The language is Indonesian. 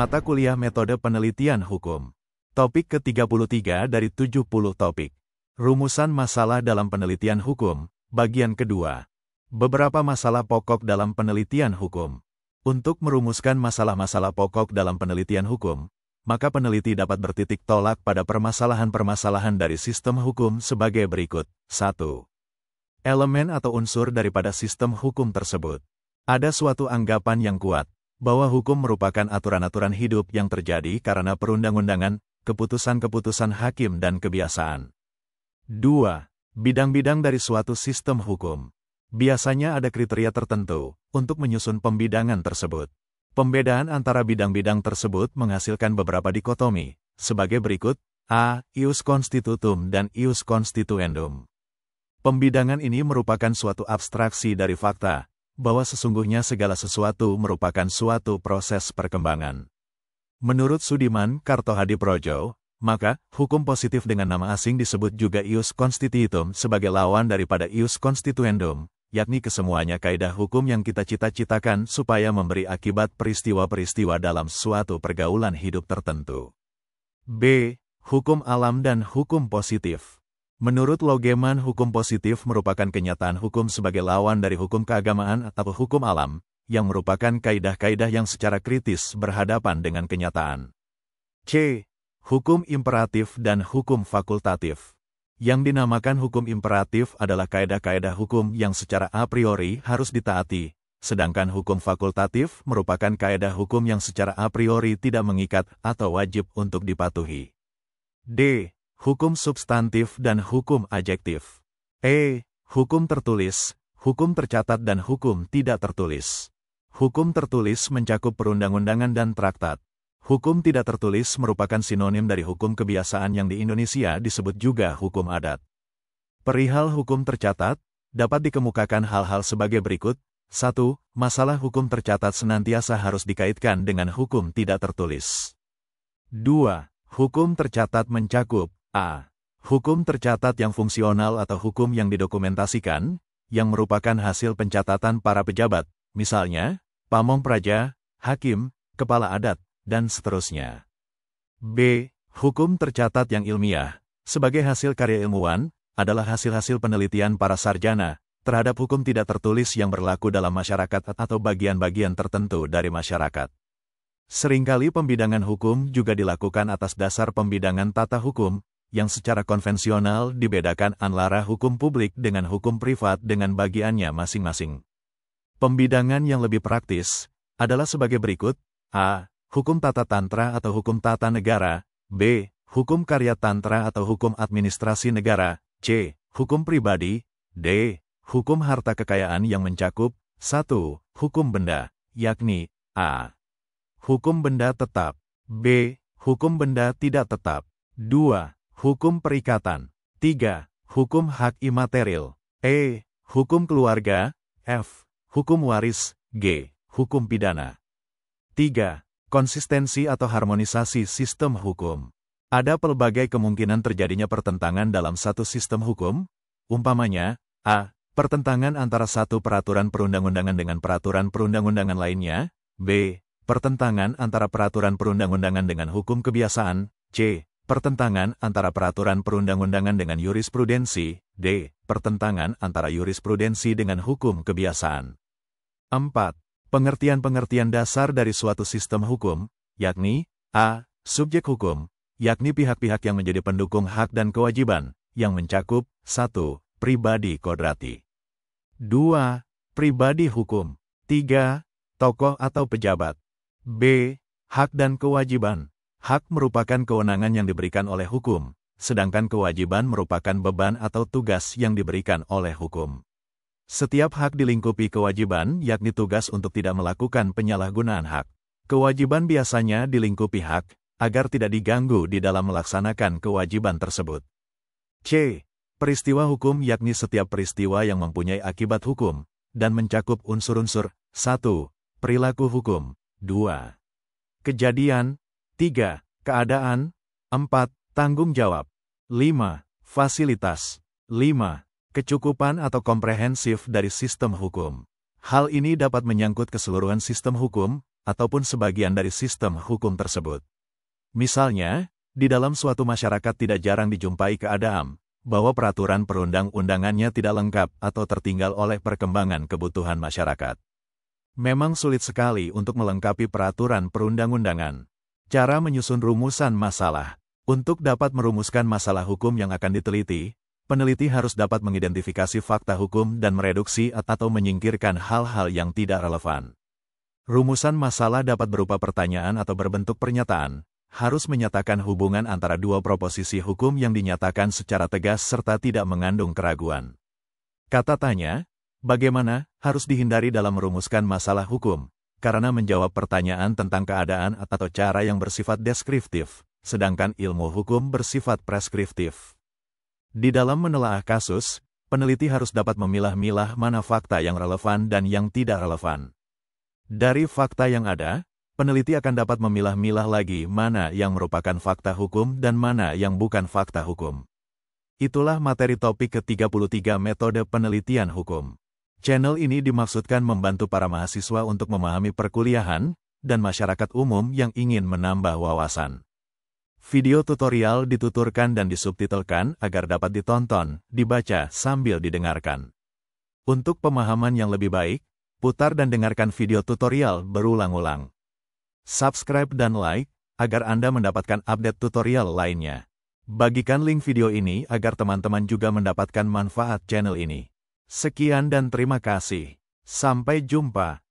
Mata Kuliah Metode Penelitian Hukum. Topik ke-33 dari 70 topik. Rumusan Masalah dalam Penelitian Hukum, bagian kedua. Beberapa masalah pokok dalam penelitian hukum. Untuk merumuskan masalah-masalah pokok dalam penelitian hukum, maka peneliti dapat bertitik tolak pada permasalahan-permasalahan dari sistem hukum sebagai berikut. 1. Elemen atau unsur daripada sistem hukum tersebut. Ada suatu anggapan yang kuat, bahwa hukum merupakan aturan-aturan hidup yang terjadi karena perundang-undangan, keputusan-keputusan hakim dan kebiasaan. 2. Bidang-bidang dari suatu sistem hukum. Biasanya ada kriteria tertentu untuk menyusun pembidangan tersebut. Pembedaan antara bidang-bidang tersebut menghasilkan beberapa dikotomi, sebagai berikut, a. ius constitutum dan ius constituendum. Pembidangan ini merupakan suatu abstraksi dari fakta, bahwa sesungguhnya segala sesuatu merupakan suatu proses perkembangan. Menurut Sudiman Kartohadi Projo, maka, hukum positif dengan nama asing disebut juga ius constitutum sebagai lawan daripada ius constituendum, yakni kesemuanya kaidah hukum yang kita cita-citakan supaya memberi akibat peristiwa-peristiwa dalam suatu pergaulan hidup tertentu. B. Hukum alam dan hukum positif Menurut Logeman, hukum positif merupakan kenyataan hukum sebagai lawan dari hukum keagamaan atau hukum alam, yang merupakan kaidah-kaidah yang secara kritis berhadapan dengan kenyataan. C. Hukum imperatif dan hukum fakultatif. Yang dinamakan hukum imperatif adalah kaidah-kaidah hukum yang secara a priori harus ditaati, sedangkan hukum fakultatif merupakan kaidah hukum yang secara a priori tidak mengikat atau wajib untuk dipatuhi. D hukum substantif dan hukum adjektif. E. Hukum tertulis, hukum tercatat dan hukum tidak tertulis. Hukum tertulis mencakup perundang-undangan dan traktat. Hukum tidak tertulis merupakan sinonim dari hukum kebiasaan yang di Indonesia disebut juga hukum adat. Perihal hukum tercatat, dapat dikemukakan hal-hal sebagai berikut. 1. Masalah hukum tercatat senantiasa harus dikaitkan dengan hukum tidak tertulis. 2. Hukum tercatat mencakup A. Hukum tercatat yang fungsional atau hukum yang didokumentasikan, yang merupakan hasil pencatatan para pejabat, misalnya, pamong praja, hakim, kepala adat, dan seterusnya. B. Hukum tercatat yang ilmiah, sebagai hasil karya ilmuwan, adalah hasil-hasil penelitian para sarjana, terhadap hukum tidak tertulis yang berlaku dalam masyarakat atau bagian-bagian tertentu dari masyarakat. Seringkali pembidangan hukum juga dilakukan atas dasar pembidangan tata hukum, yang secara konvensional dibedakan antara hukum publik dengan hukum privat dengan bagiannya masing-masing. Pembidangan yang lebih praktis adalah sebagai berikut, a. Hukum tata tantra atau hukum tata negara, b. Hukum karya tantra atau hukum administrasi negara, c. Hukum pribadi, d. Hukum harta kekayaan yang mencakup, 1. Hukum benda, yakni a. Hukum benda tetap, b. Hukum benda tidak tetap, 2. Hukum Perikatan 3. Hukum Hak Imaterial E. Hukum Keluarga F. Hukum Waris G. Hukum Pidana 3. Konsistensi atau harmonisasi sistem hukum Ada pelbagai kemungkinan terjadinya pertentangan dalam satu sistem hukum, umpamanya, A. Pertentangan antara satu peraturan perundang-undangan dengan peraturan perundang-undangan lainnya, B. Pertentangan antara peraturan perundang-undangan dengan hukum kebiasaan, C. Pertentangan antara peraturan perundang-undangan dengan jurisprudensi, d. Pertentangan antara jurisprudensi dengan hukum kebiasaan. 4. Pengertian-pengertian dasar dari suatu sistem hukum, yakni a. Subjek hukum, yakni pihak-pihak yang menjadi pendukung hak dan kewajiban, yang mencakup 1. Pribadi kodrati 2. Pribadi hukum 3. Tokoh atau pejabat b. Hak dan kewajiban Hak merupakan kewenangan yang diberikan oleh hukum, sedangkan kewajiban merupakan beban atau tugas yang diberikan oleh hukum. Setiap hak dilingkupi kewajiban, yakni tugas untuk tidak melakukan penyalahgunaan hak. Kewajiban biasanya dilingkupi hak, agar tidak diganggu di dalam melaksanakan kewajiban tersebut. C. Peristiwa hukum yakni setiap peristiwa yang mempunyai akibat hukum, dan mencakup unsur-unsur 1. Perilaku hukum 2. Kejadian, 3. Keadaan 4. Tanggung jawab 5. Fasilitas 5. Kecukupan atau komprehensif dari sistem hukum Hal ini dapat menyangkut keseluruhan sistem hukum, ataupun sebagian dari sistem hukum tersebut. Misalnya, di dalam suatu masyarakat tidak jarang dijumpai keadaan bahwa peraturan perundang-undangannya tidak lengkap atau tertinggal oleh perkembangan kebutuhan masyarakat. Memang sulit sekali untuk melengkapi peraturan perundang-undangan. Cara menyusun rumusan masalah. Untuk dapat merumuskan masalah hukum yang akan diteliti, peneliti harus dapat mengidentifikasi fakta hukum dan mereduksi atau menyingkirkan hal-hal yang tidak relevan. Rumusan masalah dapat berupa pertanyaan atau berbentuk pernyataan, harus menyatakan hubungan antara dua proposisi hukum yang dinyatakan secara tegas serta tidak mengandung keraguan. Kata tanya, bagaimana, harus dihindari dalam merumuskan masalah hukum, karena menjawab pertanyaan tentang keadaan atau cara yang bersifat deskriptif, sedangkan ilmu hukum bersifat preskriptif. Di dalam menelaah kasus, peneliti harus dapat memilah-milah mana fakta yang relevan dan yang tidak relevan. Dari fakta yang ada, peneliti akan dapat memilah-milah lagi mana yang merupakan fakta hukum dan mana yang bukan fakta hukum. Itulah materi topik ke-33 metode penelitian hukum. Channel ini dimaksudkan membantu para mahasiswa untuk memahami perkuliahan dan masyarakat umum yang ingin menambah wawasan. Video tutorial dituturkan dan disubtitelkan agar dapat ditonton, dibaca, sambil didengarkan. Untuk pemahaman yang lebih baik, putar dan dengarkan video tutorial berulang-ulang. Subscribe dan like, agar Anda mendapatkan update tutorial lainnya. Bagikan link video ini agar teman-teman juga mendapatkan manfaat channel ini. Sekian dan terima kasih. Sampai jumpa.